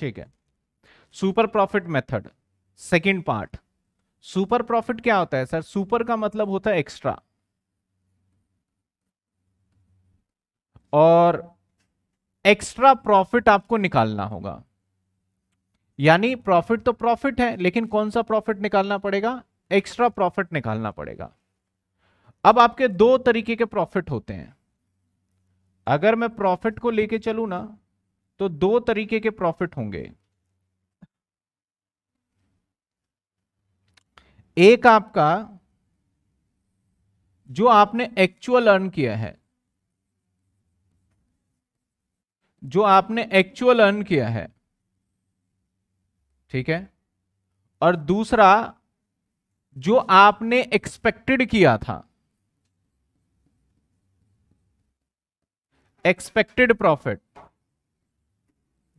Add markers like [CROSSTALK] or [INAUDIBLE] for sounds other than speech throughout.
ठीक है super profit method second part super profit क्या होता है सर सुपर का मतलब होता है एक्स्ट्रा और एक्स्ट्रा प्रॉफिट आपको निकालना होगा यानी प्रॉफिट तो प्रॉफिट है लेकिन कौन सा प्रॉफिट निकालना पड़ेगा एक्स्ट्रा प्रॉफिट निकालना पड़ेगा अब आपके दो तरीके के प्रॉफिट होते हैं अगर मैं प्रॉफिट को लेके चलू ना तो दो तरीके के प्रॉफिट होंगे एक आपका जो आपने एक्चुअल अर्न किया है जो आपने एक्चुअल अर्न किया है ठीक है और दूसरा जो आपने एक्सपेक्टेड किया था एक्सपेक्टेड प्रॉफिट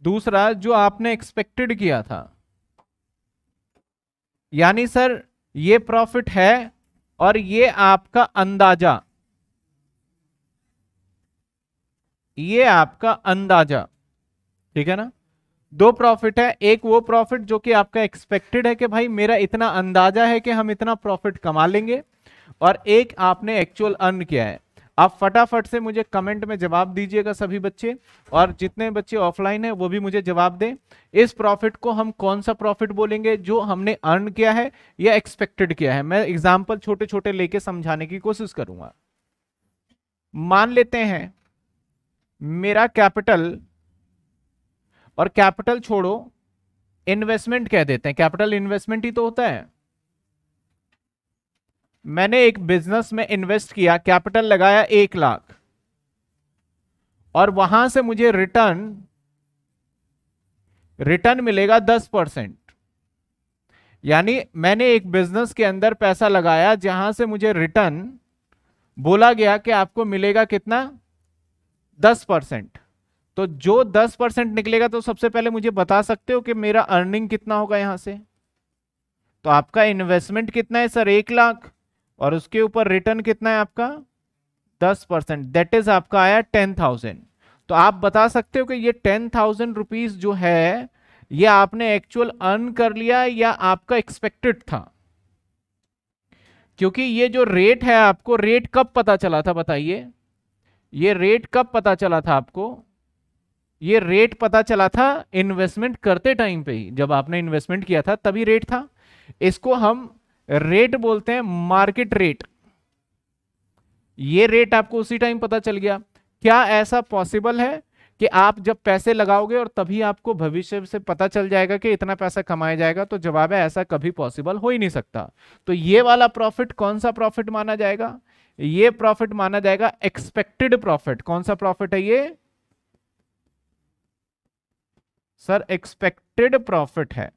दूसरा जो आपने एक्सपेक्टेड किया था यानी सर ये प्रॉफिट है और ये आपका अंदाजा ये आपका अंदाजा ठीक है ना दो प्रॉफिट है एक वो प्रॉफिट जो कि आपका एक्सपेक्टेड है कि भाई मेरा इतना अंदाजा है कि हम इतना प्रॉफिट कमा लेंगे और एक आपने एक्चुअल अर्न किया है आप फटाफट से मुझे कमेंट में जवाब दीजिएगा सभी बच्चे और जितने बच्चे ऑफलाइन है वो भी मुझे जवाब दें इस प्रॉफिट को हम कौन सा प्रॉफिट बोलेंगे जो हमने अर्न किया है या एक्सपेक्टेड किया है मैं एग्जाम्पल छोटे छोटे लेके समझाने की कोशिश करूंगा मान लेते हैं मेरा कैपिटल और कैपिटल छोड़ो इन्वेस्टमेंट कह देते हैं कैपिटल इन्वेस्टमेंट ही तो होता है मैंने एक बिजनेस में इन्वेस्ट किया कैपिटल लगाया एक लाख और वहां से मुझे रिटर्न रिटर्न मिलेगा दस परसेंट यानी मैंने एक बिजनेस के अंदर पैसा लगाया जहां से मुझे रिटर्न बोला गया कि आपको मिलेगा कितना दस परसेंट तो जो दस परसेंट निकलेगा तो सबसे पहले मुझे बता सकते हो कि मेरा अर्निंग कितना होगा यहां से तो आपका इन्वेस्टमेंट कितना है सर एक लाख और उसके ऊपर रिटर्न कितना है आपका दस परसेंट दैट इज आपका आया टेन थाउजेंड तो आप बता सकते हो कि ये टेन थाउजेंड रुपीज जो है ये आपने एक्चुअल अर्न कर लिया या आपका एक्सपेक्टेड था क्योंकि ये जो रेट है आपको रेट कब पता चला था बताइए ये रेट कब पता चला था आपको ये रेट पता चला था इन्वेस्टमेंट करते टाइम पे ही जब आपने इन्वेस्टमेंट किया था तभी रेट था इसको हम रेट बोलते हैं मार्केट रेट ये रेट आपको उसी टाइम पता चल गया क्या ऐसा पॉसिबल है कि आप जब पैसे लगाओगे और तभी आपको भविष्य से पता चल जाएगा कि इतना पैसा कमाया जाएगा तो जवाब है ऐसा कभी पॉसिबल हो ही नहीं सकता तो ये वाला प्रॉफिट कौन सा प्रॉफिट माना जाएगा ये प्रॉफिट माना जाएगा एक्सपेक्टेड प्रॉफिट कौन सा प्रॉफिट है ये सर एक्सपेक्टेड प्रॉफिट है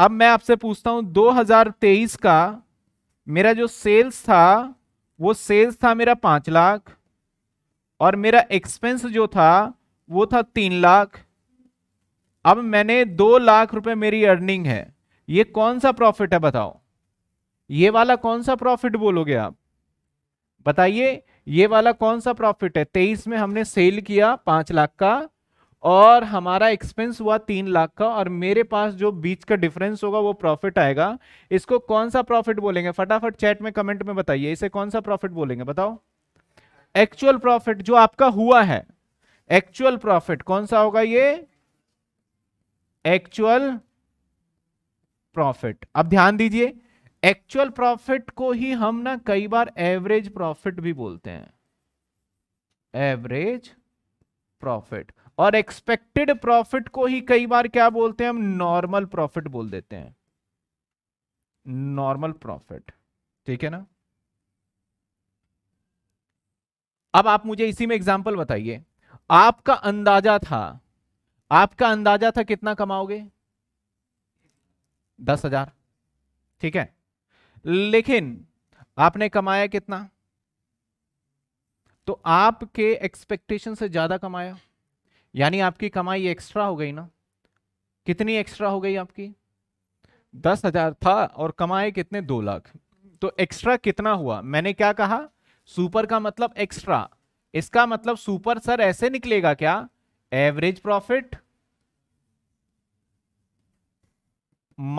अब मैं आपसे पूछता हूं 2023 का मेरा जो सेल्स था वो सेल्स था मेरा पांच लाख और मेरा एक्सपेंस जो था वो था तीन लाख अब मैंने दो लाख रुपए मेरी अर्निंग है ये कौन सा प्रॉफिट है बताओ ये वाला कौन सा प्रॉफिट बोलोगे आप बताइए ये वाला कौन सा प्रॉफिट है तेईस में हमने सेल किया पांच लाख का और हमारा एक्सपेंस हुआ तीन लाख का और मेरे पास जो बीच का डिफरेंस होगा वो प्रॉफिट आएगा इसको कौन सा प्रॉफिट बोलेंगे फटाफट चैट में कमेंट में बताइए इसे कौन सा प्रॉफिट बोलेंगे बताओ एक्चुअल प्रॉफिट जो आपका हुआ है एक्चुअल प्रॉफिट कौन सा होगा ये एक्चुअल प्रॉफिट अब ध्यान दीजिए एक्चुअल प्रॉफिट को ही हम ना कई बार एवरेज प्रॉफिट भी बोलते हैं एवरेज प्रॉफिट और एक्सपेक्टेड प्रॉफिट को ही कई बार क्या बोलते हैं हम नॉर्मल प्रॉफिट बोल देते हैं नॉर्मल प्रॉफिट ठीक है ना अब आप मुझे इसी में एग्जांपल बताइए आपका अंदाजा था आपका अंदाजा था कितना कमाओगे दस हजार ठीक है लेकिन आपने कमाया कितना तो आपके एक्सपेक्टेशन से ज्यादा कमाया यानी आपकी कमाई एक्स्ट्रा हो गई ना कितनी एक्स्ट्रा हो गई आपकी दस हजार था और कमाए कितने दो लाख तो एक्स्ट्रा कितना हुआ मैंने क्या कहा सुपर का मतलब एक्स्ट्रा इसका मतलब सुपर सर ऐसे निकलेगा क्या average profit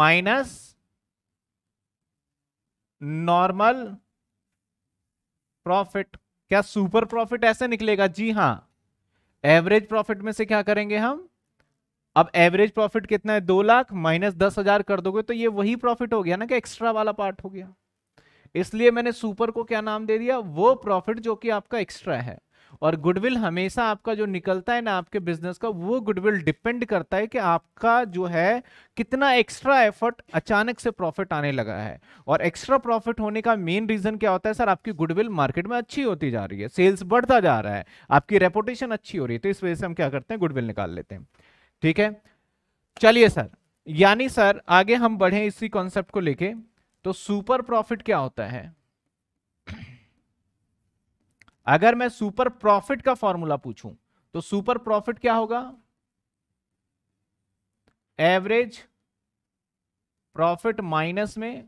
minus normal profit क्या सुपर प्रॉफिट ऐसे निकलेगा जी हां एवरेज प्रॉफिट में से क्या करेंगे हम अब एवरेज प्रॉफिट कितना है दो लाख माइनस दस हजार कर दोगे तो ये वही प्रॉफिट हो गया ना कि एक्स्ट्रा वाला पार्ट हो गया इसलिए मैंने सुपर को क्या नाम दे दिया वो प्रॉफिट जो कि आपका एक्स्ट्रा है और गुडविल हमेशा आपका जो निकलता है ना आपके बिजनेस का वो गुडविल डिपेंड करता है कि आपका जो है कितना एक्स्ट्रा एफर्ट अचानक से प्रॉफिट आने लगा है और एक्स्ट्रा प्रॉफिट होने का मेन रीजन क्या होता है सर आपकी गुडविल मार्केट में अच्छी होती जा रही है सेल्स बढ़ता जा रहा है आपकी रेपुटेशन अच्छी हो रही है तो इस वजह से हम क्या करते हैं गुडविल निकाल लेते हैं ठीक है चलिए सर यानी सर आगे हम बढ़े इसी कॉन्सेप्ट को लेके तो सुपर प्रॉफिट क्या होता है अगर मैं सुपर प्रॉफिट का फॉर्मूला पूछूं तो सुपर प्रॉफिट क्या होगा एवरेज प्रॉफिट माइनस में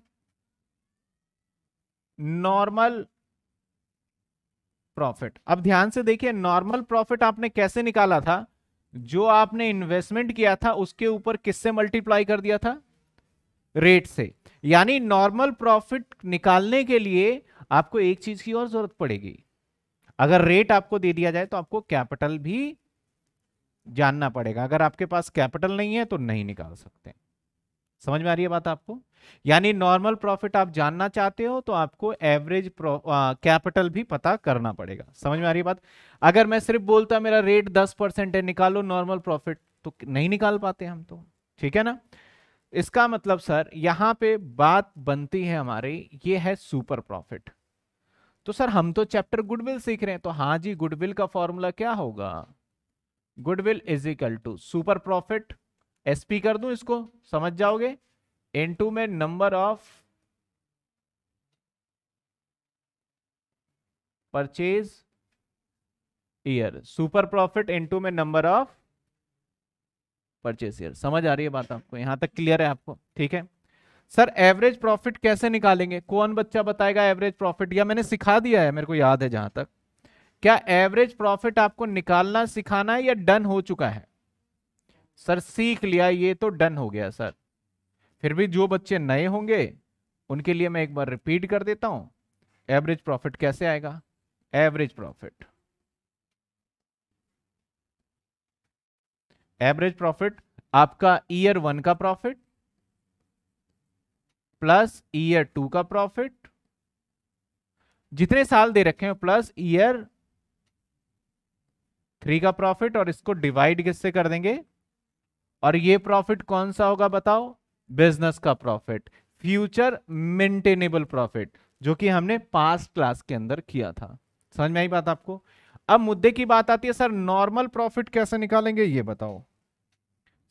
नॉर्मल प्रॉफिट अब ध्यान से देखिए नॉर्मल प्रॉफिट आपने कैसे निकाला था जो आपने इन्वेस्टमेंट किया था उसके ऊपर किससे मल्टीप्लाई कर दिया था रेट से यानी नॉर्मल प्रॉफिट निकालने के लिए आपको एक चीज की और जरूरत पड़ेगी अगर रेट आपको दे दिया जाए तो आपको कैपिटल भी जानना पड़ेगा अगर आपके पास कैपिटल नहीं है तो नहीं निकाल सकते समझ में आ रही है बात आपको यानी नॉर्मल प्रॉफिट आप जानना चाहते हो तो आपको एवरेज कैपिटल भी पता करना पड़ेगा समझ में आ रही है बात अगर मैं सिर्फ बोलता मेरा रेट दस परसेंट है निकालो नॉर्मल प्रॉफिट तो नहीं निकाल पाते हम तो ठीक है ना इसका मतलब सर यहाँ पे बात बनती है हमारी ये है सुपर प्रॉफिट तो सर हम तो चैप्टर गुडविल सीख रहे हैं तो हाँ जी गुडविल का फॉर्मूला क्या होगा goodwill is equal to super profit SP कर दूं इसको समझ जाओगे इनटू में number of purchase year super profit into में नंबर ऑफ परचेज ईयर समझ आ रही है बात आपको यहां तक क्लियर है आपको ठीक है सर एवरेज प्रॉफिट कैसे निकालेंगे कौन बच्चा बताएगा एवरेज प्रॉफिट या मैंने सिखा दिया है मेरे को याद है जहां तक क्या एवरेज प्रॉफिट आपको निकालना सिखाना है या डन हो चुका है सर सीख लिया ये तो डन हो गया सर फिर भी जो बच्चे नए होंगे उनके लिए मैं एक बार रिपीट कर देता हूं एवरेज प्रॉफिट कैसे आएगा एवरेज प्रॉफिट एवरेज प्रॉफिट आपका ईयर वन का प्रॉफिट प्लस ईयर टू का प्रॉफिट जितने साल दे रखे हैं प्लस ईयर थ्री का प्रॉफिट और इसको डिवाइड किससे कर देंगे और ये प्रॉफिट कौन सा होगा बताओ बिजनेस का प्रॉफिट फ्यूचर मेंटेनेबल प्रॉफिट जो कि हमने पास्ट क्लास के अंदर किया था समझ में आई बात आपको अब मुद्दे की बात आती है सर नॉर्मल प्रॉफिट कैसे निकालेंगे ये बताओ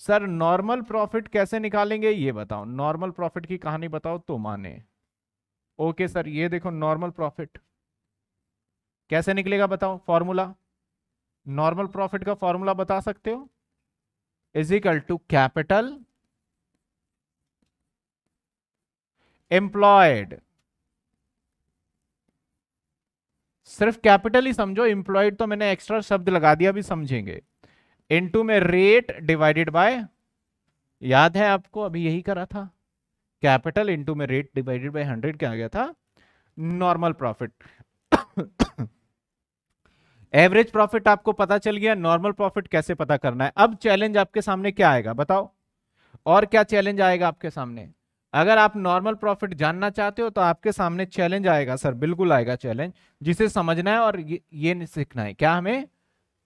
सर नॉर्मल प्रॉफिट कैसे निकालेंगे ये बताओ नॉर्मल प्रॉफिट की कहानी बताओ तो माने ओके सर ये देखो नॉर्मल प्रॉफिट कैसे निकलेगा बताओ फॉर्मूला नॉर्मल प्रॉफिट का फॉर्मूला बता सकते हो इजिकल टू कैपिटल एम्प्लॉयड सिर्फ कैपिटल ही समझो एम्प्लॉयड तो मैंने एक्स्ट्रा शब्द लगा दिया भी समझेंगे इनटू में रेट डिवाइडेड बाय याद है आपको अभी यही करा था कैपिटल इनटू में रेट डिवाइडेड बाय हंड्रेड क्या आ गया था नॉर्मल प्रॉफिट एवरेज प्रॉफिट आपको पता चल गया नॉर्मल प्रॉफिट कैसे पता करना है अब चैलेंज आपके सामने क्या आएगा बताओ और क्या चैलेंज आएगा आपके सामने अगर आप नॉर्मल प्रॉफिट जानना चाहते हो तो आपके सामने चैलेंज आएगा सर बिल्कुल आएगा चैलेंज जिसे समझना है और ये, ये सीखना है क्या हमें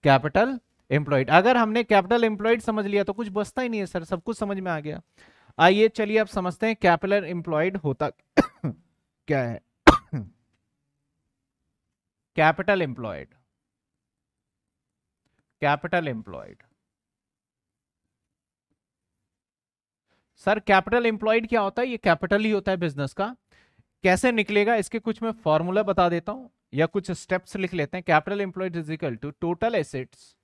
कैपिटल एम्प्लॉयड अगर हमने कैपिटल एम्प्लॉयड समझ लिया तो कुछ बचता ही नहीं है सर सब कुछ समझ में आ गया आइए चलिए आप समझते हैं कैपिटल एम्प्लॉयड होता [COUGHS] क्या है capital employed capital employed sir capital employed क्या होता है ये कैपिटल ही होता है बिजनेस का कैसे निकलेगा इसके कुछ मैं फॉर्मूला बता देता हूं या कुछ स्टेप्स लिख लेते हैं capital employed is equal to total assets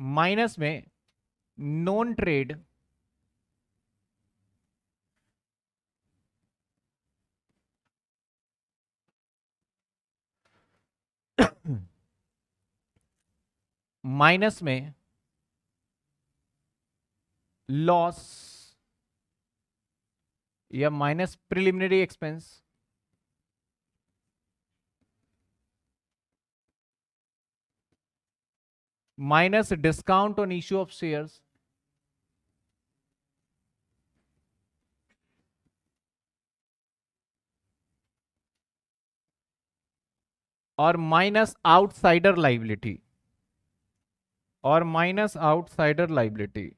minus में नॉन ट्रेड माइनस में लॉस या minus preliminary expense minus discount on issue of share और माइनस आउटसाइडर लाइबिलिटी और माइनस आउटसाइडर लाइबिलिटी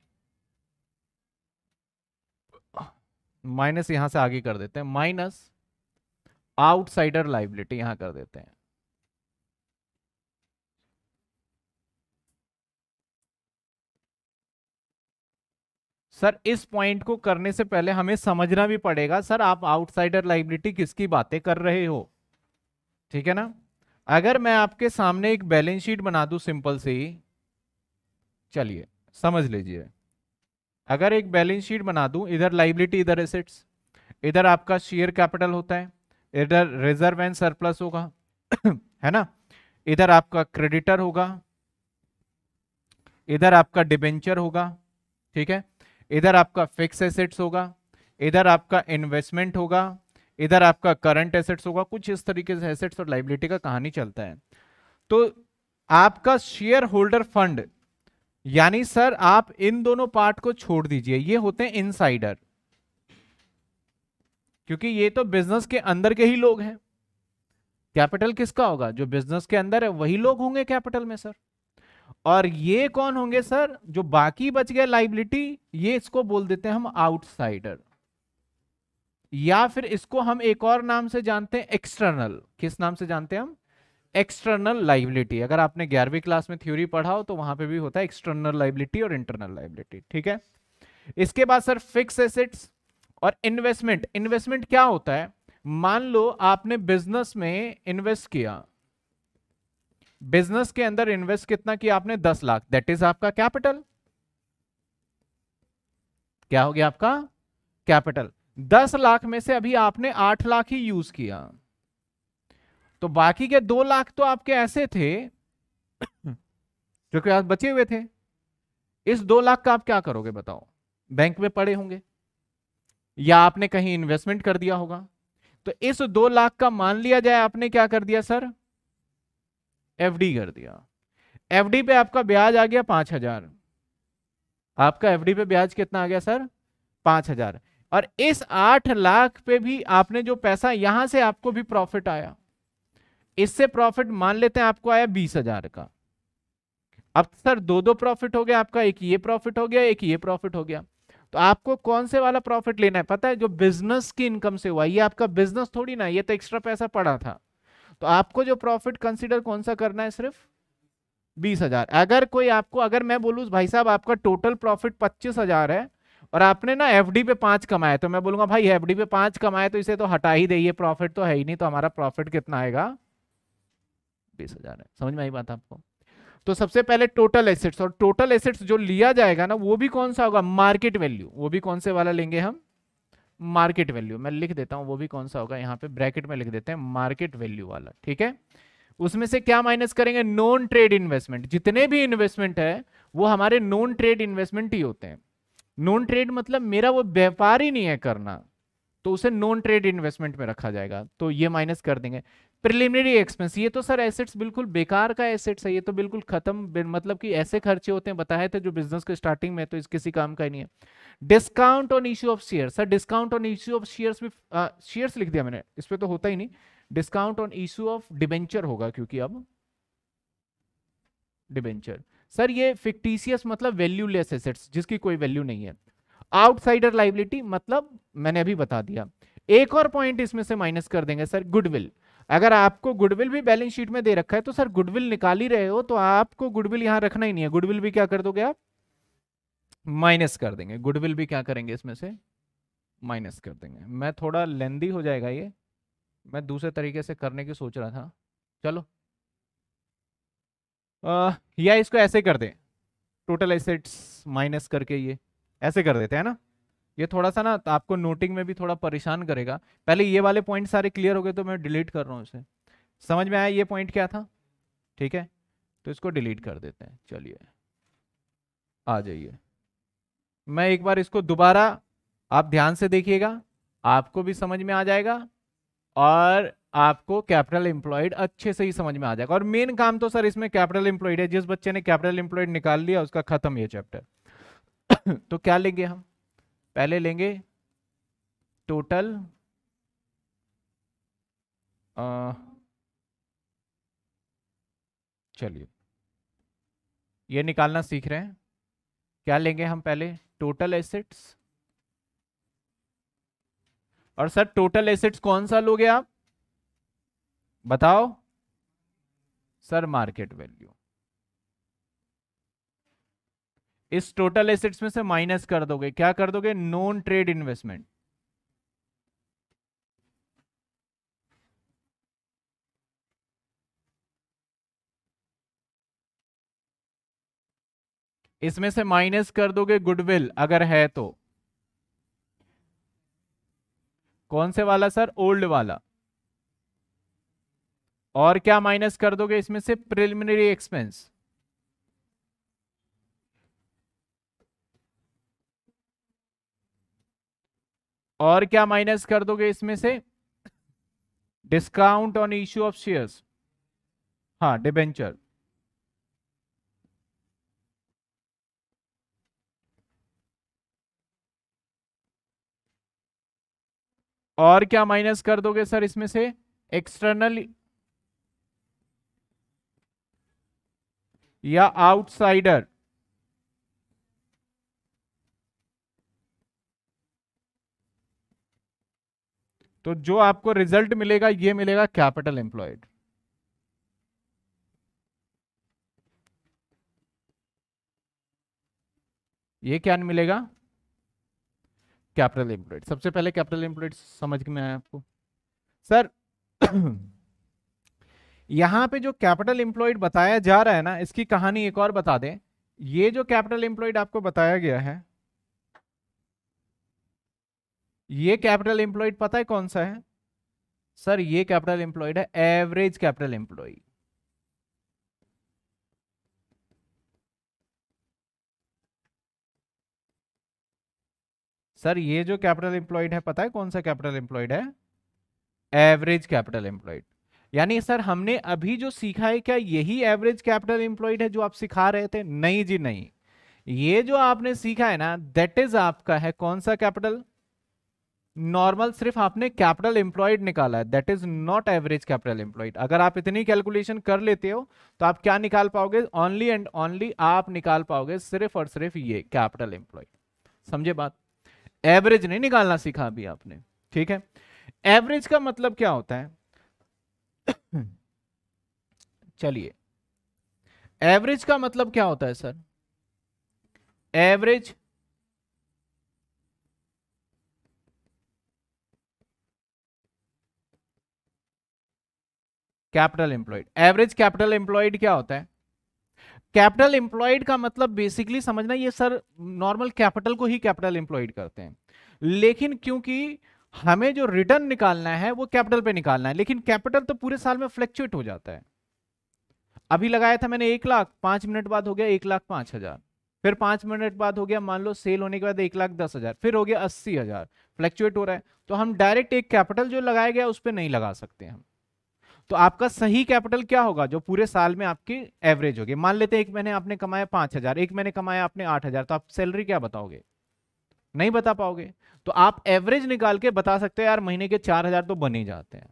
माइनस यहां से आगे कर देते हैं माइनस आउटसाइडर लाइबिलिटी यहां कर देते हैं सर इस पॉइंट को करने से पहले हमें समझना भी पड़ेगा सर आप आउटसाइडर लाइबिलिटी किसकी बातें कर रहे हो ठीक है ना अगर मैं आपके सामने एक बैलेंस शीट बना दूं सिंपल से ही चलिए समझ लीजिए अगर एक बैलेंस शीट बना दूं इधर लाइबिलिटी इधर एसेट्स इधर आपका शेयर कैपिटल होता है इधर रिजर्व एंड सरप्लस होगा है ना इधर आपका क्रेडिटर होगा इधर आपका डिबेंचर होगा ठीक है इधर आपका फिक्स एसेट्स होगा इधर आपका इन्वेस्टमेंट होगा इधर आपका करंट एसेट्स होगा कुछ इस तरीके से एसेट्स और लाइबिलिटी का कहानी चलता है तो आपका शेयर होल्डर फंड यानी सर आप इन दोनों पार्ट को छोड़ दीजिए ये होते हैं इनसाइडर क्योंकि ये तो बिजनेस के अंदर के ही लोग हैं कैपिटल किसका होगा जो बिजनेस के अंदर है वही लोग होंगे कैपिटल में सर और ये कौन होंगे सर जो बाकी बच गए लाइबिलिटी ये इसको बोल देते हैं हम आउटसाइडर या फिर इसको हम एक और नाम से जानते हैं एक्सटर्नल किस नाम से जानते हैं हम एक्सटर्नल लाइबिलिटी अगर आपने ग्यारहवीं क्लास में थ्योरी पढ़ा हो तो वहां पे भी होता है एक्सटर्नल लाइबिलिटी और इंटरनल लाइबिलिटी ठीक है इसके बाद सर फिक्स एसेट्स और इन्वेस्टमेंट इन्वेस्टमेंट क्या होता है मान लो आपने बिजनेस में इन्वेस्ट किया बिजनेस के अंदर इन्वेस्ट कितना किया आपने दस लाख दैट इज आपका कैपिटल क्या हो गया आपका कैपिटल दस लाख में से अभी आपने आठ लाख ही यूज किया तो बाकी के दो लाख तो आपके ऐसे थे जो कि बचे हुए थे इस दो लाख का आप क्या करोगे बताओ बैंक में पड़े होंगे या आपने कहीं इन्वेस्टमेंट कर दिया होगा तो इस दो लाख का मान लिया जाए आपने क्या कर दिया सर एफडी कर दिया एफडी पे आपका ब्याज आ गया पांच हजार आपका एफडी पे ब्याज कितना आ गया सर पांच हजार और इस आठ लाख पे भी आपने जो पैसा यहां से आपको भी प्रॉफिट आया इससे प्रॉफिट मान लेते हैं आपको आया बीस हजार का अब सर दो दो प्रॉफिट हो गया आपका एक ये प्रॉफिट हो गया एक ये प्रॉफिट हो गया तो आपको कौन से वाला प्रॉफिट लेना है पता है जो बिजनेस की इनकम से हुआ ये आपका बिजनेस थोड़ी ना ये तो एक्स्ट्रा पैसा पड़ा था तो आपको जो प्रॉफिट कंसिडर कौन सा करना है सिर्फ बीस हजार अगर कोई आपको अगर मैं बोलूँ भाई साहब आपका टोटल प्रॉफिट पच्चीस हजार है और आपने ना एफ पे पांच कमाए तो मैं बोलूंगा भाई एफ पे पांच कमाए तो इसे तो हटा ही दे प्रॉफिट तो है ही नहीं तो हमारा प्रॉफिट कितना आएगा बीस हजार है समझ में आई बात आपको तो सबसे पहले टोटल एसेट्स और टोटल एसेट्स जो लिया जाएगा ना वो भी कौन सा होगा मार्केट वैल्यू वो भी कौन से वाला लेंगे हम मार्केट वैल्यू मैं लिख देता हूँ वो भी कौन सा होगा यहाँ पे ब्रैकेट में लिख देते हैं मार्केट वैल्यू वाला ठीक है उसमें से क्या माइनस करेंगे नॉन ट्रेड इन्वेस्टमेंट जितने भी इन्वेस्टमेंट है वो हमारे नॉन ट्रेड इन्वेस्टमेंट ही होते हैं नॉन ट्रेड मतलब मेरा वो व्यापार ही नहीं है करना तो उसे नॉन ट्रेड इन्वेस्टमेंट में रखा जाएगा तो ये माइनस कर देंगे प्रिलिमिनरी एक्सपेंस ये तो सर एसेट्स बिल्कुल बेकार का एसेट्स है ये तो बिल्कुल खत्म मतलब कि ऐसे खर्चे होते हैं बताए थे जो बिजनेस के स्टार्टिंग में तो इस किसी काम का ही नहीं है discount on issue of share sir discount on issue of shares भी शेयर्स लिख दिया मैंने इस पर तो होता ही नहीं discount on issue of debenture होगा क्योंकि अब डिबेंचर सर ये फिक्टीसियस मतलब वैल्यूलेस एसेट्स जिसकी कोई वैल्यू नहीं है आउटसाइडर लाइबिलिटी मतलब मैंने अभी बता दिया एक और पॉइंट इसमें से माइनस कर देंगे सर गुडविल अगर आपको गुडविल भी बैलेंस शीट में दे रखा है तो सर गुडविल निकाल ही रहे हो तो आपको गुडविल यहां रखना ही नहीं है गुडविल भी क्या कर दोगे आप माइनस कर देंगे गुडविल भी क्या करेंगे इसमें से माइनस कर देंगे मैं थोड़ा लेंदी हो जाएगा ये मैं दूसरे तरीके से करने की सोच रहा था चलो आ, या इसको ऐसे कर दे टोटल एसेट्स माइनस करके ये ऐसे कर देते हैं ना ये थोड़ा सा ना आपको नोटिंग में भी थोड़ा परेशान करेगा पहले ये वाले पॉइंट सारे क्लियर हो गए तो मैं डिलीट कर रहा हूँ इसे समझ में आया ये पॉइंट क्या था ठीक है तो इसको डिलीट कर देते हैं चलिए आ जाइए मैं एक बार इसको दोबारा आप ध्यान से देखिएगा आपको भी समझ में आ जाएगा और आपको कैपिटल एम्प्लॉयड अच्छे से ही समझ में आ जाएगा और मेन काम तो सर इसमें कैपिटल एम्प्लॉयड है जिस बच्चे ने कैपिटल एम्प्लॉयड निकाल लिया उसका खत्म ये चैप्टर [COUGHS] तो क्या लेंगे हम पहले लेंगे टोटल चलिए ये निकालना सीख रहे हैं क्या लेंगे हम पहले टोटल एसेट्स और सर टोटल एसेट्स कौन सा लोगे आप बताओ सर मार्केट वैल्यू इस टोटल एसेट्स में से माइनस कर दोगे क्या कर दोगे नॉन ट्रेड इन्वेस्टमेंट इसमें से माइनस कर दोगे गुडविल अगर है तो कौन से वाला सर ओल्ड वाला और क्या माइनस कर दोगे इसमें से प्रिलिमिनरी एक्सपेंस और क्या माइनस कर दोगे इसमें से discount on issue of shares हाँ डिबेंचर और क्या माइनस कर दोगे सर इसमें से एक्सटर्नल या आउटसाइडर तो जो आपको रिजल्ट मिलेगा ये मिलेगा कैपिटल एम्प्लॉयड ये क्या मिलेगा कैपिटल एम्प्लॉयड सबसे पहले कैपिटल एम्प्लॉयड समझ में आया आपको सर [COUGHS] यहां पे जो कैपिटल एम्प्लॉयड बताया जा रहा है ना इसकी कहानी एक और बता दें ये जो कैपिटल एम्प्लॉयड आपको बताया गया है ये कैपिटल एम्प्लॉयड पता है कौन सा है सर ये कैपिटल एम्प्लॉयड है एवरेज कैपिटल एम्प्लॉय सर ये जो कैपिटल एम्प्लॉयड है पता है कौन सा कैपिटल एम्प्लॉयड है एवरेज कैपिटल एम्प्लॉयड यानी सर हमने अभी जो सीखा है क्या यही एवरेज कैपिटल एम्प्लॉयड है जो आप सिखा रहे थे नहीं जी नहीं ये जो आपने सीखा है ना दैट इज आपका है कौन सा कैपिटल नॉर्मल सिर्फ आपने कैपिटल एम्प्लॉयड निकाला है that is not average capital employed अगर आप इतनी कैलकुलेशन कर लेते हो तो आप क्या निकाल पाओगे ओनली एंड ओनली आप निकाल पाओगे सिर्फ और सिर्फ ये कैपिटल एम्प्लॉयड समझे बात एवरेज नहीं निकालना सीखा अभी आपने ठीक है एवरेज का मतलब क्या होता है [COUGHS] चलिए एवरेज का मतलब क्या होता है sir average capital employed average capital employed क्या होता है कैपिटल एम्प्लॉयड का मतलब बेसिकली समझना ये सर नॉर्मल कैपिटल को ही कैपिटल एम्प्लॉयड करते हैं लेकिन क्योंकि हमें जो रिटर्न निकालना है वो कैपिटल पे निकालना है लेकिन कैपिटल तो पूरे साल में फ्लक्चुएट हो जाता है अभी लगाया था मैंने एक लाख पांच मिनट बाद हो गया एक लाख पांच हजार फिर पांच मिनट बाद हो गया मान लो सेल होने के बाद एक लाख दस हजार फिर हो गया अस्सी हजार फ्लक्चुएट हो रहा है तो हम डायरेक्ट एक कैपिटल जो लगाया गया उस पर नहीं लगा सकते हम तो आपका सही कैपिटल क्या होगा जो पूरे साल में आपकी एवरेज होगी मान लेते हैं एक महीने आपने कमाया पांच हजार एक महीने कमाया आपने आठ हजार तो आप सैलरी क्या बताओगे नहीं बता पाओगे तो आप एवरेज निकाल के बता सकते हैं यार महीने के चार हजार तो बने जाते हैं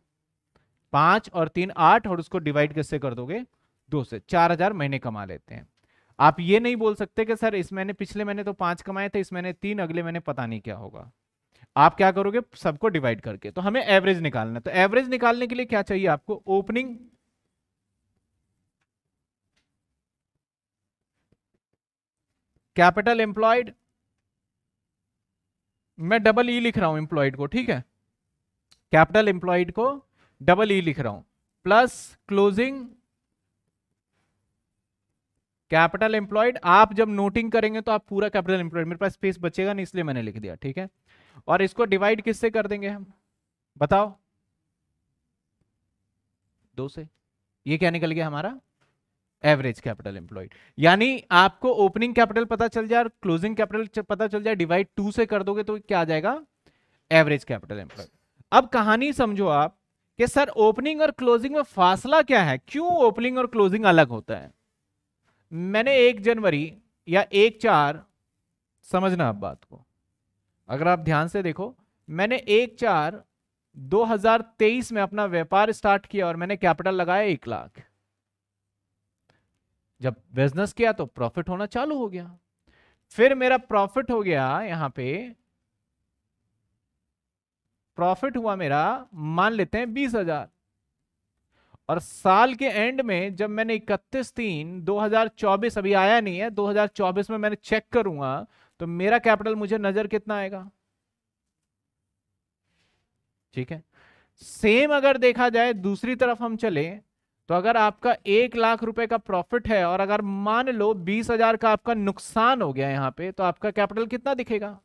पांच और तीन आठ और उसको डिवाइड किससे कर दोगे दो से चार हजार महीने कमा लेते हैं आप ये नहीं बोल सकते कि सर इस महीने पिछले महीने तो पांच कमाए थे इस महीने तीन अगले महीने पता नहीं क्या होगा आप क्या करोगे सबको डिवाइड करके तो हमें एवरेज निकालना है तो एवरेज निकालने के लिए क्या चाहिए आपको ओपनिंग कैपिटल एम्प्लॉयड मैं डबल ई e लिख रहा हूं एम्प्लॉयड को ठीक है कैपिटल एम्प्लॉयड को डबल ई e लिख रहा हूं प्लस क्लोजिंग कैपिटल एम्प्लॉयड आप जब नोटिंग करेंगे तो आप पूरा कैपिटल एम्प्लॉयड मेरे पास स्पेस बचेगा नहीं इसलिए मैंने लिख दिया ठीक है और इसको डिवाइड किससे कर देंगे हम बताओ दो से ये क्या निकल गया हमारा एवरेज कैपिटल एम्प्लॉयड यानी आपको ओपनिंग कैपिटल पता चल जाए और क्लोजिंग कैपिटल पता चल जाए डिवाइड टू से कर दोगे तो क्या आ जाएगा एवरेज कैपिटल एम्प्लॉयड अब कहानी समझो आप कि सर ओपनिंग और क्लोजिंग में फासला क्या है क्यों ओपनिंग और क्लोजिंग अलग होता है मैंने एक जनवरी या एक चार समझना आप बात को अगर आप ध्यान से देखो मैंने एक चार 2023 में अपना व्यापार स्टार्ट किया और मैंने कैपिटल लगाया एक लाख जब बिजनेस किया तो प्रॉफिट होना चालू हो गया फिर मेरा प्रॉफिट हो गया यहां पे प्रॉफिट हुआ मेरा मान लेते हैं बीस हजार और साल के एंड में जब मैंने 31 तीन 2024 अभी आया नहीं है 2024 में मैंने चेक करूंगा तो मेरा कैपिटल मुझे नजर कितना आएगा ठीक है सेम अगर देखा जाए दूसरी तरफ हम चले तो अगर आपका एक लाख रुपए का प्रॉफिट है और अगर मान लो बीस हजार का आपका नुकसान हो गया यहां पे तो आपका कैपिटल कितना दिखेगा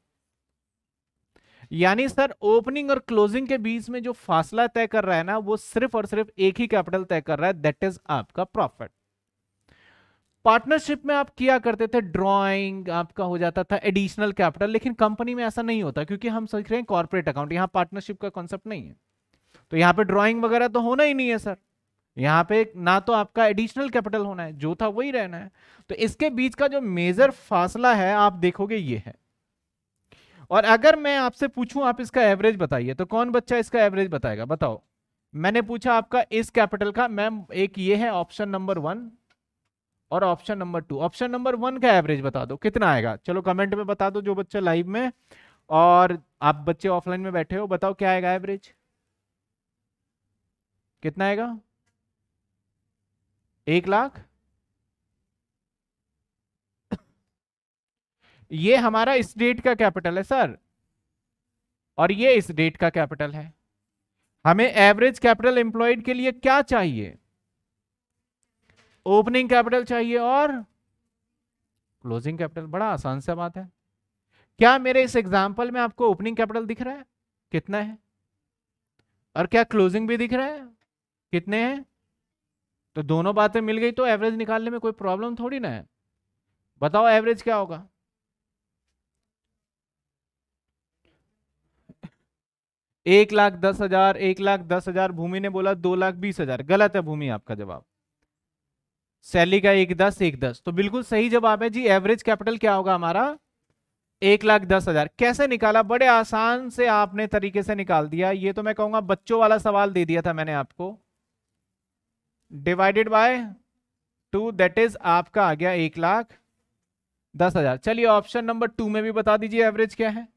यानी सर ओपनिंग और क्लोजिंग के बीच में जो फासला तय कर रहा है ना वो सिर्फ और सिर्फ एक ही कैपिटल तय कर रहा है दैट इज आपका प्रॉफिट पार्टनरशिप में आप किया करते थे ड्राइंग आपका हो जाता था एडिशनल कैपिटल लेकिन कंपनी में ऐसा नहीं होता क्योंकि हम सोच रहे हैं कॉर्पोरेट अकाउंट यहाँ पार्टनरशिप का कॉन्सेप्ट नहीं है तो यहाँ पे ड्राइंग वगैरह तो होना ही नहीं है सर यहाँ पे ना तो आपका एडिशनल कैपिटल होना है जो था वही रहना है तो इसके बीच का जो मेजर फासला है आप देखोगे ये है और अगर मैं आपसे पूछूं आप इसका एवरेज बताइए तो कौन बच्चा इसका एवरेज बताएगा बताओ मैंने पूछा आपका इस कैपिटल का मैम एक ये है ऑप्शन नंबर वन और option number two option number one का एवरेज बता दो कितना आएगा चलो कमेंट में बता दो जो बच्चे लाइव में और आप बच्चे ऑफलाइन में बैठे हो बताओ क्या आएगा एवरेज कितना आएगा एक लाख ये हमारा डेट का कैपिटल है सर और ये डेट का कैपिटल है हमें एवरेज कैपिटल एम्प्लॉयड के लिए क्या चाहिए ओपनिंग कैपिटल चाहिए और क्लोजिंग कैपिटल बड़ा आसान सा बात है क्या मेरे इस एग्जाम्पल में आपको ओपनिंग कैपिटल दिख रहा है कितना है और क्या क्लोजिंग भी दिख रहा है कितने हैं तो दोनों बातें मिल गई तो एवरेज निकालने में कोई प्रॉब्लम थोड़ी ना है बताओ एवरेज क्या होगा एक लाख दस हजार एक लाख दस हजार भूमि ने बोला दो लाख बीस हजार गलत है भूमि आपका जवाब सैली का एक दस एक दस तो बिल्कुल सही जवाब है जी एवरेज कैपिटल क्या होगा हमारा एक लाख दस हजार कैसे निकाला बड़े आसान से आपने तरीके से निकाल दिया ये तो मैं कहूंगा बच्चों वाला सवाल दे दिया था मैंने आपको divided by two that is आपका आ गया एक लाख दस हजार चलिए ऑप्शन नंबर टू में भी बता दीजिए एवरेज क्या है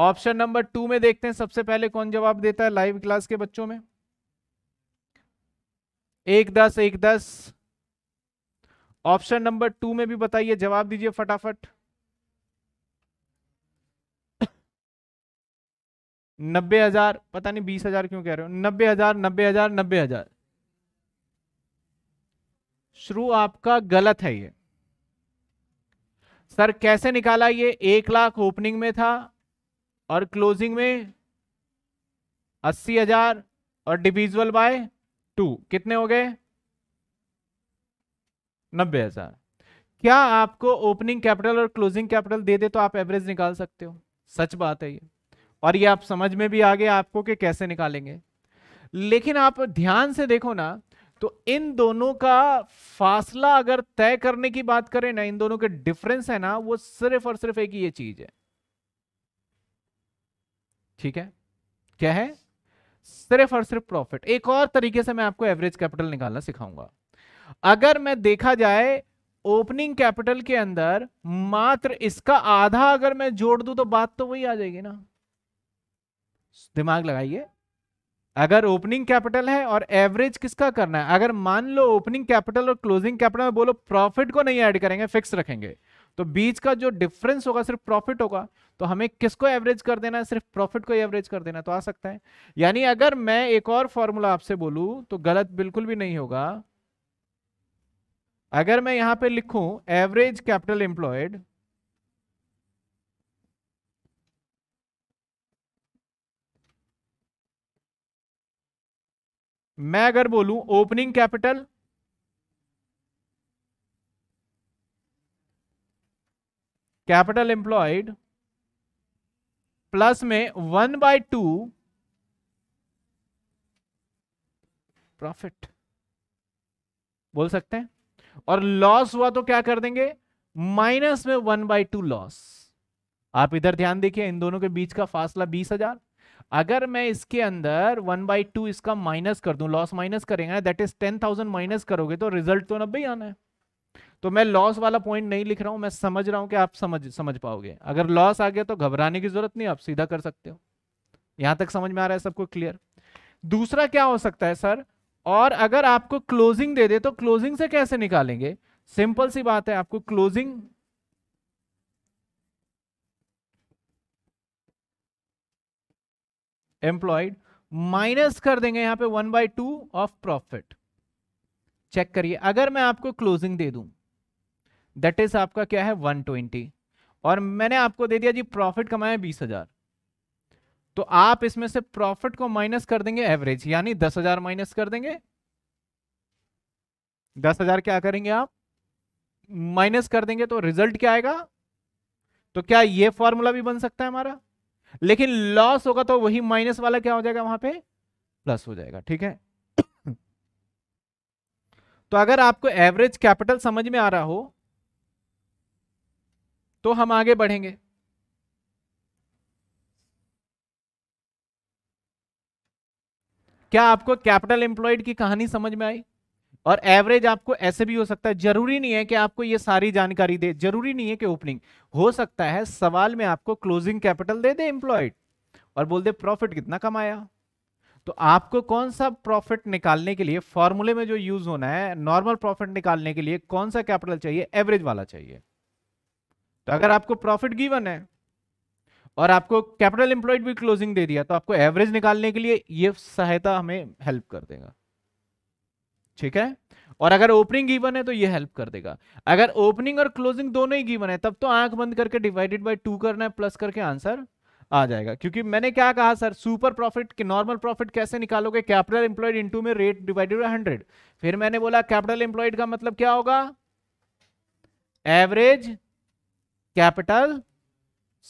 ऑप्शन नंबर टू में देखते हैं सबसे पहले कौन जवाब देता है लाइव क्लास के बच्चों में एक दस एक दस ऑप्शन नंबर टू में भी बताइए जवाब दीजिए फटाफट नब्बे हजार पता नहीं बीस हजार क्यों कह रहे हो नब्बे हजार नब्बे हजार नब्बे हजार शुरू आपका गलत है ये सर कैसे निकाला ये एक लाख ओपनिंग में था और क्लोजिंग में अस्सी हजार और डिविजुअल बाय टू कितने हो गए नब्बे हजार क्या आपको ओपनिंग कैपिटल और क्लोजिंग कैपिटल दे दे तो आप एवरेज निकाल सकते हो सच बात है ये और ये आप समझ में भी आ गए आपको कि कैसे निकालेंगे लेकिन आप ध्यान से देखो ना तो इन दोनों का फासला अगर तय करने की बात करें ना इन दोनों के डिफरेंस है ना वो सिर्फ और सिर्फ एक ही ये चीज है ठीक है क्या है सिर्फ और सिर्फ प्रॉफिट एक और तरीके से मैं आपको एवरेज कैपिटल निकालना सिखाऊंगा अगर मैं देखा जाए ओपनिंग कैपिटल के अंदर मात्र इसका आधा अगर मैं जोड़ दूं तो बात तो वही आ जाएगी ना दिमाग लगाइए अगर ओपनिंग कैपिटल है और एवरेज किसका करना है अगर मान लो ओपनिंग कैपिटल और क्लोजिंग कैपिटल में बोलो प्रॉफिट को नहीं ऐड करेंगे फिक्स रखेंगे तो बीच का जो डिफरेंस होगा सिर्फ प्रॉफिट होगा तो हमें किसको एवरेज कर देना है सिर्फ प्रॉफिट को एवरेज कर देना तो आ सकता है यानी अगर मैं एक और फॉर्मूला आपसे बोलूं तो गलत बिल्कुल भी नहीं होगा अगर मैं यहां पे लिखूं एवरेज कैपिटल एम्प्लॉयड मैं अगर बोलूं opening capital capital employed plus में वन बाय टू प्रॉफिट बोल सकते हैं और लॉस हुआ तो क्या कर देंगे माइनस में वन बाय टू लॉस आप इधर ध्यान देखिए इन दोनों के बीच का फासला बीस हजार अगर मैं इसके अंदर वन बाई टू इसका माइनस कर दूं लॉस माइनस करेंगे that is ten thousand minus करोगे तो रिजल्ट तो नब्बे आना है तो मैं लॉस वाला पॉइंट नहीं लिख रहा हूं मैं समझ रहा हूं कि आप समझ समझ पाओगे अगर लॉस आ गया तो घबराने की जरूरत नहीं आप सीधा कर सकते हो यहां तक समझ में आ रहा है सबको क्लियर दूसरा क्या हो सकता है सर और अगर आपको क्लोजिंग दे दे तो क्लोजिंग से कैसे निकालेंगे सिंपल सी बात है आपको क्लोजिंग एम्प्लॉयड माइनस कर देंगे यहां पे one by two of profit check करिए अगर मैं आपको क्लोजिंग दे दूं दैट इज आपका क्या है 120 और मैंने आपको दे दिया जी प्रॉफिट कमाया बीस हजार तो आप इसमें से प्रॉफिट को माइनस कर देंगे एवरेज यानी दस हजार माइनस कर देंगे दस हजार क्या करेंगे आप माइनस कर देंगे तो रिजल्ट क्या आएगा तो क्या ये फॉर्मूला भी बन सकता है हमारा लेकिन लॉस होगा तो वही माइनस वाला क्या हो जाएगा वहां पे प्लस हो जाएगा ठीक है [COUGHS] तो अगर आपको एवरेज कैपिटल समझ में आ रहा हो तो हम आगे बढ़ेंगे क्या आपको कैपिटल एम्प्लॉयड की कहानी समझ में आई और एवरेज आपको ऐसे भी हो सकता है जरूरी नहीं है कि आपको ये सारी जानकारी दे जरूरी नहीं है कि ओपनिंग हो सकता है सवाल में आपको क्लोजिंग कैपिटल दे दे एम्प्लॉयड और बोल दे प्रॉफिट कितना कमाया तो आपको कौन सा प्रॉफिट निकालने के लिए फॉर्मूले में जो यूज होना है नॉर्मल प्रॉफिट निकालने के लिए कौन सा कैपिटल चाहिए एवरेज वाला चाहिए तो अगर आपको प्रॉफिट गिवन है और आपको कैपिटल एम्प्लॉयड भी क्लोजिंग दे दिया तो आपको एवरेज निकालने के लिए ये सहायता हमें हेल्प कर देगा ठीक है और अगर ओपनिंग गिवन है तो ये हेल्प कर देगा अगर ओपनिंग और क्लोजिंग दोनों ही गिवन है तब तो आंख बंद करके डिवाइडेड बाय टू करना है प्लस करके आंसर आ जाएगा क्योंकि मैंने क्या कहा सर सुपर प्रॉफिट के नॉर्मल प्रॉफिट कैसे निकालोगे कैपिटल एम्प्लॉयड इनटू में रेट डिवाइडेड बाय हंड्रेड फिर मैंने बोला कैपिटल एम्प्लॉयड का मतलब क्या होगा एवरेज कैपिटल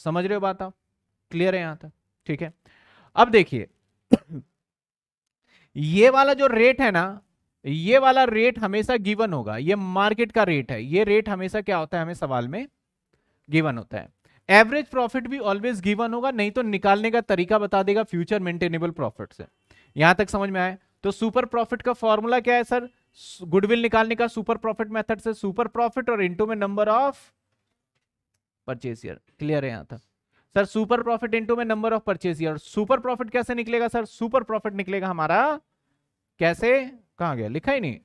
समझ रहे हो बात आप क्लियर है यहां तक ठीक है अब देखिए [COUGHS] ये वाला जो रेट है ना ये वाला रेट हमेशा गिवन होगा ये मार्केट का रेट है ये रेट हमेशा क्या होता है हमें सवाल में गिवन होता है एवरेज प्रॉफिट भी ऑलवेज गिवन होगा नहीं तो निकालने का तरीका बता देगा फ्यूचर मेंटेनेबल प्रॉफिट से यहां तक समझ में आए तो सुपर प्रॉफिट का फॉर्मूला क्या है सर गुडविल निकालने का सुपर प्रॉफिट मेथड से सुपर प्रॉफिट और इंटू में number of purchase year clear है यहाँ तक सर सुपर प्रॉफिट इनटू में number of purchase year super profit कैसे निकलेगा सर सुपर प्रॉफिट निकलेगा हमारा कैसे कहा गया लिखा ही नहीं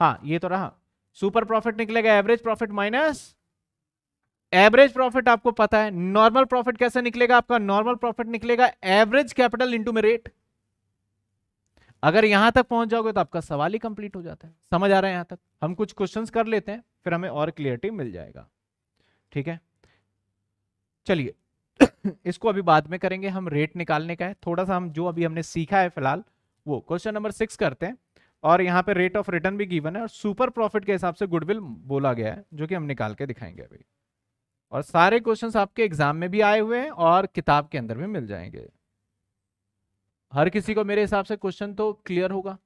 हाँ ये तो रहा सुपर प्रॉफिट निकलेगा average profit minus average profit आपको पता है नॉर्मल प्रॉफिट कैसे निकलेगा आपका नॉर्मल प्रॉफिट निकलेगा एवरेज कैपिटल इंटू में रेट अगर यहां तक पहुंच जाओगे तो आपका सवाल ही कंप्लीट हो जाता है समझ आ रहा है यहां तक हम कुछ क्वेश्चंस कर लेते हैं फिर हमें और क्लियरिटी मिल जाएगा ठीक है चलिए [COUGHS] इसको अभी बाद में करेंगे हम रेट निकालने का है थोड़ा सा हम जो अभी हमने सीखा है फिलहाल वो क्वेश्चन नंबर सिक्स करते हैं और यहाँ पे रेट ऑफ रिटर्न भी गिवन है और सुपर प्रॉफिट के हिसाब से गुडविल बोला गया है जो कि हम निकाल के दिखाएंगे अभी और सारे क्वेश्चन आपके एग्जाम में भी आए हुए हैं और किताब के अंदर भी मिल जाएंगे हर किसी को मेरे हिसाब से क्वेश्चन तो क्लियर होगा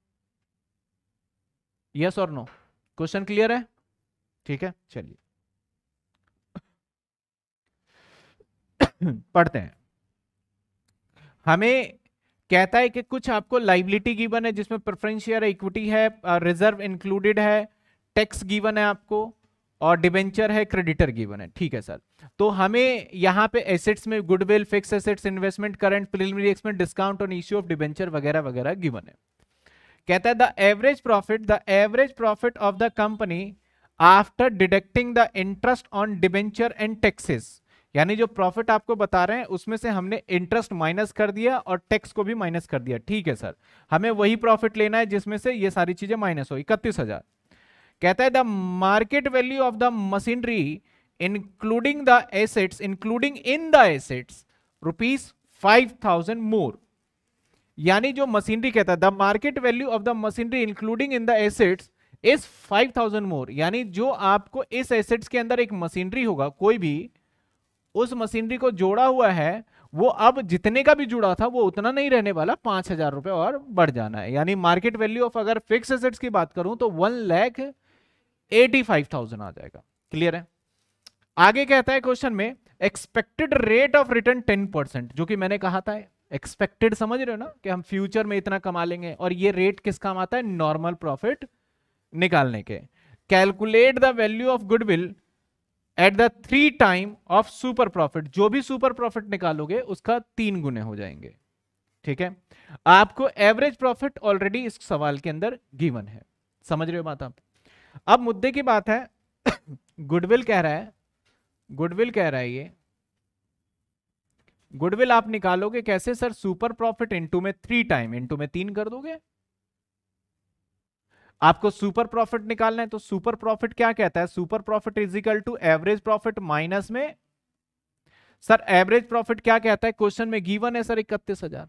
यस और नो क्वेश्चन क्लियर है ठीक है चलिए [CLEARS THROAT] पढ़ते हैं हमें कहता है कि कुछ आपको लाइबिलिटी गिवन है जिसमें प्रेफरेंस शेयर इक्विटी है रिजर्व इंक्लूडेड है टैक्स गिवन है आपको और डिबेंचर है क्रेडिटर गिवन है ठीक है सर तो हमें यहाँ पे एसेट्स में goodwill fix assets investment current preliminary expense discount on issue of debenture वगैरह वगैरह गिवन है कहता है the average profit the average profit of the company after deducting the interest on debenture and taxes यानी जो profit आपको बता रहे हैं उसमें से हमने इंटरेस्ट माइनस कर दिया और टैक्स को भी माइनस कर दिया ठीक है सर हमें वही प्रॉफिट लेना है जिसमें से ये सारी चीजें माइनस हो इकतीस हजार कहता है the market value of the machinery including the assets including in the assets rupees five thousand more यानी जो मशीनरी कहता है the market value of the machinery including in the assets is five thousand more यानी जो आपको इस assets के अंदर एक मशीनरी होगा कोई भी उस मशीनरी को जोड़ा हुआ है वो अब जितने का भी जुड़ा था वो उतना नहीं रहने वाला पांच हजार रुपए और बढ़ जाना है यानी मार्केट वैल्यू ऑफ अगर फिक्स एसेट्स की बात करूं तो one lakh eighty five thousand आ जाएगा क्लियर है आगे कहता है क्वेश्चन में expected rate of return ten percent जो कि मैंने कहा था एक्सपेक्टेड समझ रहे हो ना कि हम फ्यूचर में इतना कमा लेंगे और ये रेट किस काम आता है नॉर्मल प्रॉफिट निकालने के calculate the value of goodwill at the three time of super profit जो भी सुपर प्रॉफिट निकालोगे उसका तीन गुने हो जाएंगे ठीक है आपको एवरेज प्रॉफिट ऑलरेडी इस सवाल के अंदर गिवन है समझ रहे हो बात आप अब मुद्दे की बात है गुडविल कह रहा है गुडविल कह रहा है ये गुडविल आप निकालोगे कैसे सर सुपर प्रॉफिट इंटू में थ्री टाइम इंटू में तीन कर दोगे आपको सुपर प्रॉफिट निकालना है तो सुपर प्रॉफिट क्या कहता है super profit is equal to average profit minus में सर एवरेज प्रॉफिट क्या कहता है क्वेश्चन में गिवन है सर इकतीस हजार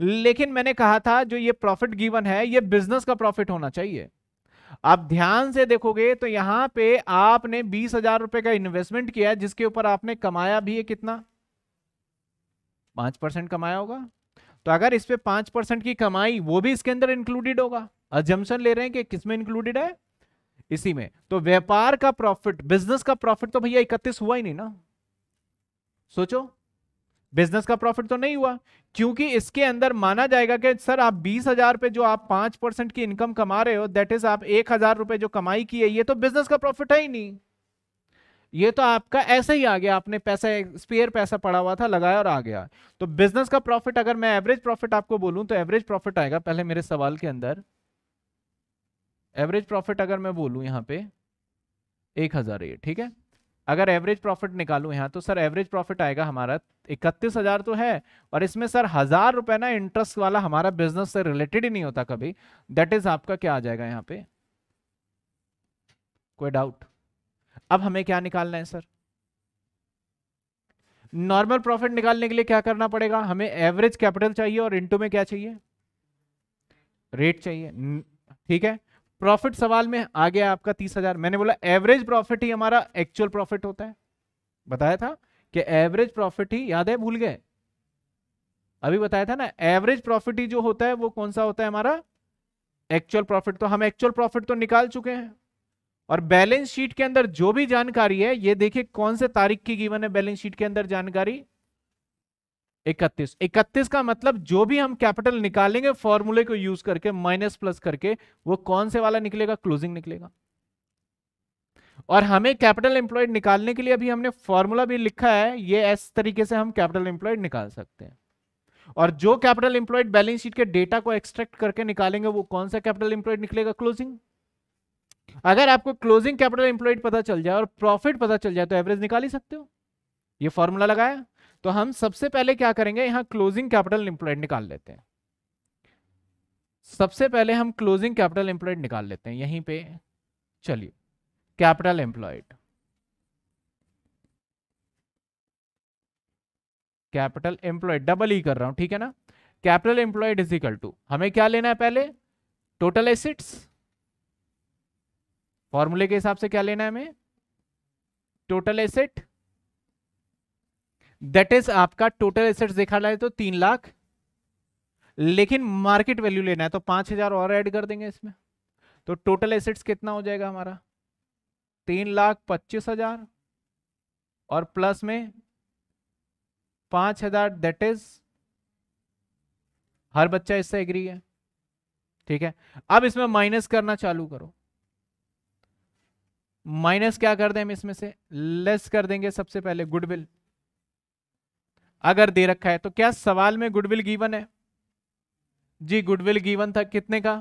लेकिन मैंने कहा था जो ये प्रॉफिट गिवन है ये बिजनेस का प्रॉफिट होना चाहिए आप ध्यान से देखोगे तो यहां पे आपने बीस हजार रुपए का इन्वेस्टमेंट किया है जिसके ऊपर आपने कमाया भी है कितना पांच परसेंट कमाया होगा तो अगर इस पे पांच परसेंट की कमाई वो भी इसके अंदर इंक्लूडेड होगा अजम्पन ले रहे हैं कि किसमें इंक्लूडेड है इसी में तो व्यापार का प्रॉफिट बिजनेस का प्रॉफिट तो भैया इकतीस हुआ ही नहीं ना सोचो बिजनेस का प्रॉफिट तो नहीं हुआ क्योंकि इसके अंदर माना जाएगा कि सर आप बीस हजार पे जो आप पांच परसेंट की इनकम कमा रहे हो दैट इज आप एक हजार रुपए जो कमाई की है ये तो बिजनेस का प्रॉफिट है ही नहीं ये तो आपका ऐसे ही आ गया आपने पैसा स्पेयर पैसा पड़ा हुआ था लगाया और आ गया तो बिजनेस का प्रॉफिट अगर मैं एवरेज प्रॉफिट आपको बोलूं तो एवरेज प्रॉफिट आएगा पहले मेरे सवाल के अंदर एवरेज प्रॉफिट अगर मैं बोलू यहां पे एक हज़ार ये ठीक है अगर एवरेज प्रॉफिट निकालू यहां तो सर एवरेज प्रॉफिट आएगा हमारा इकतीस हज़ार तो है और इसमें सर हज़ार रुपए ना इंटरेस्ट वाला हमारा बिजनेस से रिलेटेड ही नहीं होता कभी दैट इज़ आपका क्या आ जाएगा यहां पे कोई डाउट अब हमें क्या निकालना है सर नॉर्मल प्रॉफिट निकालने के लिए क्या करना पड़ेगा हमें एवरेज कैपिटल चाहिए और इंटू में क्या चाहिए रेट चाहिए ठीक है प्रॉफिट सवाल में आ गया आपका तीस हजार मैंने बोला एवरेज प्रॉफिट ही हमारा एक्चुअल प्रॉफिट होता है बताया था कि एवरेज प्रॉफिट ही याद है भूल गए अभी बताया था ना एवरेज प्रॉफिट ही जो होता है वो कौन सा होता है हमारा एक्चुअल प्रॉफिट तो हम एक्चुअल प्रॉफिट तो निकाल चुके हैं और बैलेंस शीट के अंदर जो भी जानकारी है ये देखिए कौन से तारीख की गिवन है बैलेंस शीट के अंदर जानकारी इकतीस इकतीस का मतलब जो भी हम कैपिटल निकालेंगे फॉर्मूले को यूज करके माइनस प्लस करके वो कौन से वाला निकलेगा क्लोजिंग निकलेगा और हमें कैपिटल एम्प्लॉयड निकालने के लिए अभी हमने फॉर्मूला भी लिखा है ये इस तरीके से हम कैपिटल एम्प्लॉयड निकाल सकते हैं और जो कैपिटल एम्प्लॉयड बैलेंस शीट के डेटा को एक्सट्रैक्ट करके निकालेंगे वो कौन सा कैपिटल एम्प्लॉयड निकलेगा क्लोजिंग अगर आपको क्लोजिंग कैपिटल एम्प्लॉयड पता चल जाए और प्रॉफिट पता चल जाए तो एवरेज निकाल ही सकते हो ये फॉर्मूला लगाया तो हम सबसे पहले क्या करेंगे यहां क्लोजिंग कैपिटल एम्प्लॉयड निकाल लेते हैं सबसे पहले हम क्लोजिंग कैपिटल एम्प्लॉयड निकाल लेते हैं यहीं पे चलिए capital employed capital employed double ही कर रहा हूं ठीक है ना capital employed is equal to हमें क्या लेना है पहले टोटल एसिड्स फॉर्मूले के हिसाब से क्या लेना है हमें टोटल एसेट दैट इज आपका टोटल एसेट्स देखा जाए तो तीन लाख लेकिन मार्केट वैल्यू लेना है तो पांच हजार और ऐड कर देंगे इसमें तो टोटल एसेट्स कितना हो जाएगा हमारा तीन लाख पच्चीस हजार और प्लस में पांच हजार दैट इज हर बच्चा इससे एग्री है ठीक है अब इसमें माइनस करना चालू करो माइनस क्या कर दें हम इसमें से लेस कर देंगे सबसे पहले गुडविल अगर दे रखा है तो क्या सवाल में गुडविल गिवन है जी गुडविल गिवन था कितने का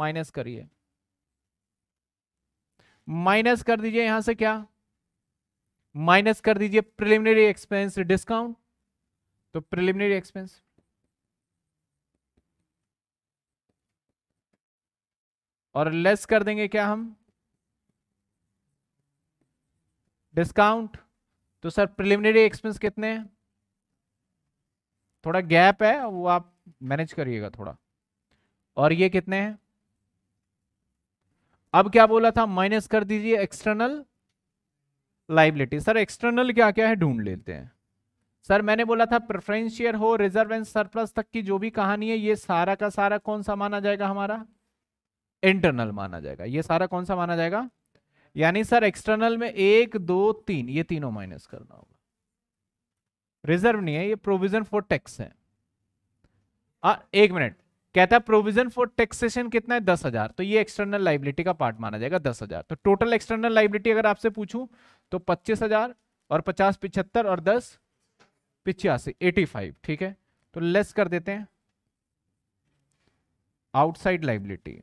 माइनस करिए माइनस कर दीजिए यहां से क्या माइनस कर दीजिए प्रिलिमिनरी एक्सपेंस डिस्काउंट तो प्रिलिमिनरी एक्सपेंस और लेस कर देंगे क्या हम डिस्काउंट तो सर प्रिलिमिनरी एक्सपेंस कितने हैं थोड़ा गैप है वो आप मैनेज करिएगा थोड़ा और ये कितने हैं अब क्या बोला था माइनस कर दीजिए एक्सटर्नल लाइबिलिटी सर एक्सटर्नल क्या क्या है ढूंढ लेते हैं सर मैंने बोला था प्रेफरेंस शेयर हो रिजर्व एंड सरप्लस तक की जो भी कहानी है ये सारा का सारा कौन सा माना जाएगा हमारा इंटरनल माना जाएगा ये सारा कौन सा माना जाएगा यानी सर एक्सटर्नल में एक दो तीन ये तीनों माइनस करना होगा रिजर्व नहीं है ये प्रोविजन फॉर टैक्स है आ, एक मिनट कहता है प्रोविजन फॉर टैक्सेशन कितना है दस हजार तो ये एक्सटर्नल लाइबिलिटी का पार्ट माना जाएगा दस हजार तो टोटल एक्सटर्नल लाइबिलिटी अगर आपसे पूछूं तो पच्चीस हजार और पचास पिछहत्तर और दस पिचासी एटी फाइव ठीक है तो लेस कर देते हैं आउटसाइड लाइबिलिटी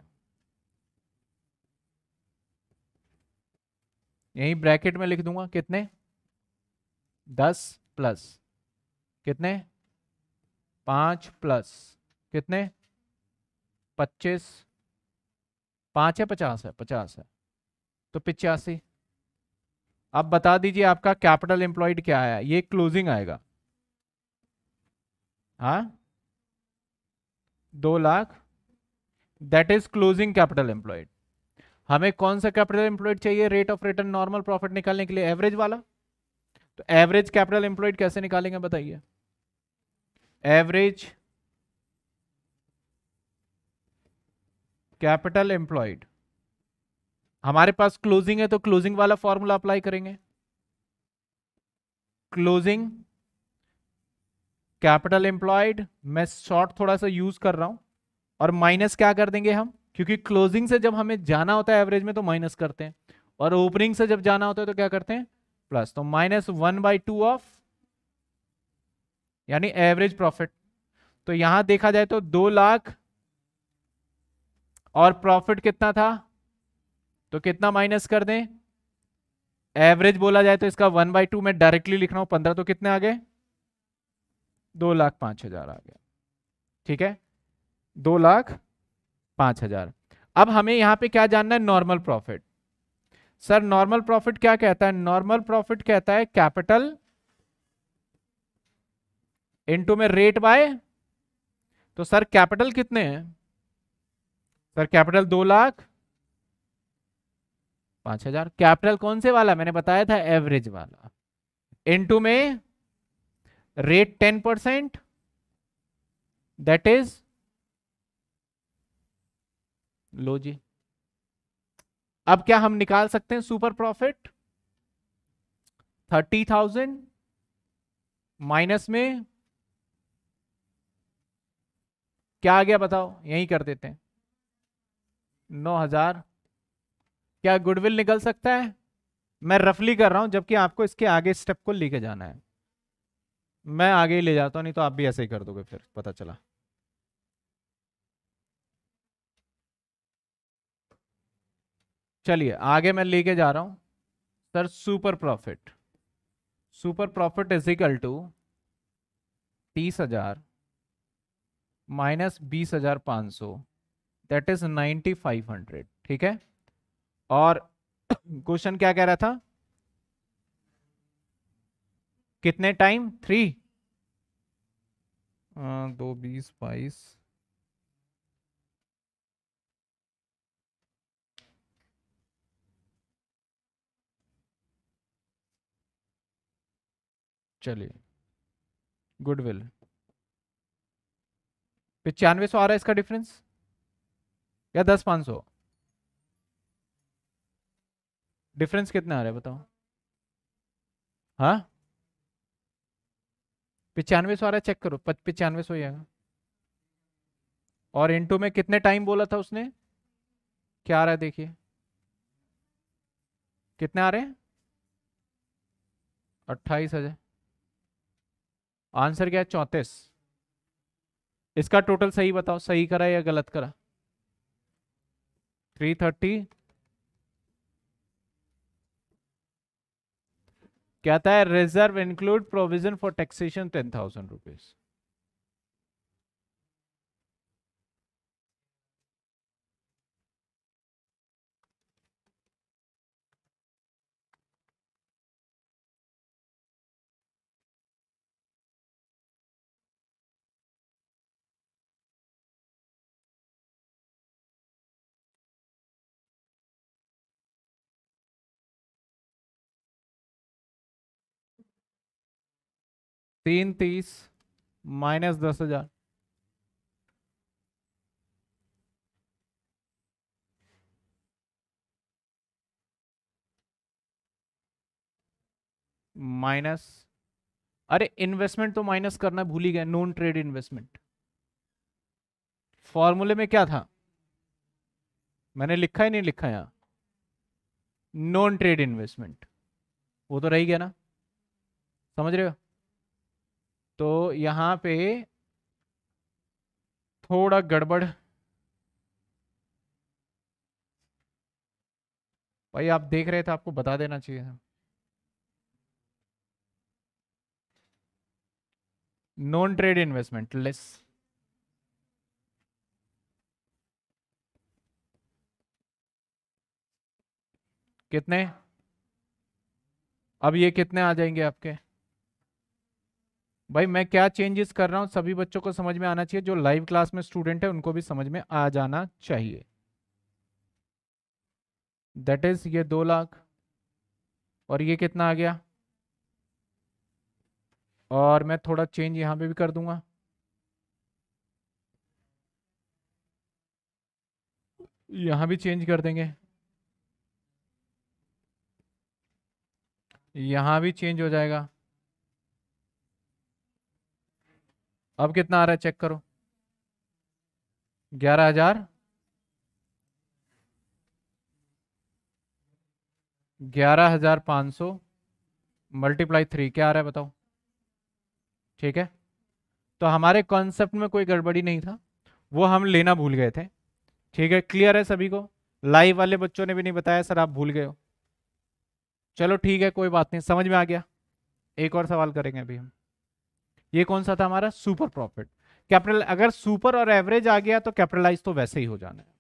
यही ब्रैकेट में लिख दूंगा कितने दस प्लस कितने पांच प्लस कितने पच्चीस पांच है पचास है पचास है तो पिचासी अब बता दीजिए आपका कैपिटल एम्प्लॉयड क्या आया ये क्लोजिंग आएगा हा दो lakh that is closing capital employed हमें कौन सा कैपिटल एम्प्लॉयड चाहिए rate of return normal profit निकालने के लिए एवरेज वाला तो एवरेज कैपिटल एम्प्लॉयड कैसे निकालेंगे बताइए एवरेज कैपिटल एम्प्लॉयड हमारे पास क्लोजिंग है तो क्लोजिंग वाला फॉर्मूला अप्लाई करेंगे क्लोजिंग कैपिटल एम्प्लॉयड मैं शॉर्ट थोड़ा सा यूज कर रहा हूं और माइनस क्या कर देंगे हम क्योंकि क्लोजिंग से जब हमें जाना होता है एवरेज में तो माइनस करते हैं और ओपनिंग से जब जाना होता है तो क्या करते हैं प्लस तो minus one by two of यानी एवरेज प्रॉफिट तो यहां देखा जाए तो दो लाख और प्रॉफिट कितना था तो कितना माइनस कर दें एवरेज बोला जाए तो इसका वन बाई टू में डायरेक्टली लिख रहा हूं पंद्रह तो कितने आ गए दो लाख पांच हजार आ गया ठीक है दो लाख पांच हजार अब हमें यहां पे क्या जानना है normal profit sir normal profit क्या कहता है नॉर्मल प्रॉफिट कहता है कैपिटल इनटू में रेट बाय तो सर कैपिटल कितने हैं सर कैपिटल दो लाख पांच हजार कैपिटल कौन से वाला मैंने बताया था एवरेज वाला इनटू में rate ten percent that is लो जी अब क्या हम निकाल सकते हैं super profit thirty thousand minus में क्या आ गया बताओ यही कर देते हैं नौ हजार क्या गुडविल निकल सकता है मैं रफली कर रहा हूं जबकि आपको इसके आगे स्टेप को लेके जाना है मैं आगे ही ले जाता हूं नहीं तो आप भी ऐसे ही कर दोगे फिर पता चला चलिए आगे मैं लेके जा रहा हूँ sir super profit super profit is equal to तीस हजार माइनस बीस हजार पाँच सौ that is ninety five hundred ठीक है और [COUGHS] क्वेश्चन क्या कह रहा था कितने टाइम थ्री दो बीस बाईस चलिए गुडविल पिचानवे सौ आ रहा है इसका डिफरेंस या दस पाँच सौ डिफरेंस कितना आ रहा है बताओ हाँ पिचानवे सौ आ रहा है चेक करो पिचानवे सौ ही आएगा और इंटू में कितने टाइम बोला था उसने क्या आ रहा है देखिए कितने आ रहे हैं अट्ठाईस हजार आंसर क्या है चौंतीस इसका टोटल सही बताओ सही करा या गलत करा थ्री थर्टी क्या है reserve include provision for taxation ten thousand rupees तीन तीस माइनस दस हजार माइनस अरे इन्वेस्टमेंट तो माइनस करना भूल ही गए नॉन ट्रेड इन्वेस्टमेंट फॉर्मूले में क्या था मैंने लिखा ही नहीं लिखा यहां नॉन ट्रेड इन्वेस्टमेंट वो तो रही गया ना समझ रहे हो तो यहाँ पे थोड़ा गड़बड़ भाई आप देख रहे थे आपको बता देना चाहिए नॉन ट्रेड इन्वेस्टमेंट लेस कितने अब ये कितने आ जाएंगे आपके भाई मैं क्या चेंजेस कर रहा हूँ सभी बच्चों को समझ में आना चाहिए जो लाइव क्लास में स्टूडेंट है उनको भी समझ में आ जाना चाहिए दैट इज ये दो लाख और ये कितना आ गया और मैं थोड़ा चेंज यहाँ पे भी कर दूंगा यहाँ भी चेंज कर देंगे यहाँ भी चेंज हो जाएगा अब कितना आ रहा है चेक करो ग्यारह हजार ग्यारह हजार पाँच सौ मल्टीप्लाई थ्री क्या आ रहा है बताओ ठीक है तो हमारे कॉन्सेप्ट में कोई गड़बड़ी नहीं था वो हम लेना भूल गए थे ठीक है क्लियर है सभी को लाइव वाले बच्चों ने भी नहीं बताया सर आप भूल गए हो चलो ठीक है कोई बात नहीं समझ में आ गया एक और सवाल करेंगे अभी हम ये कौन सा था हमारा सुपर प्रॉफिट कैपिटल अगर सुपर और एवरेज आ गया तो कैपिटलाइज तो वैसे ही हो जाना है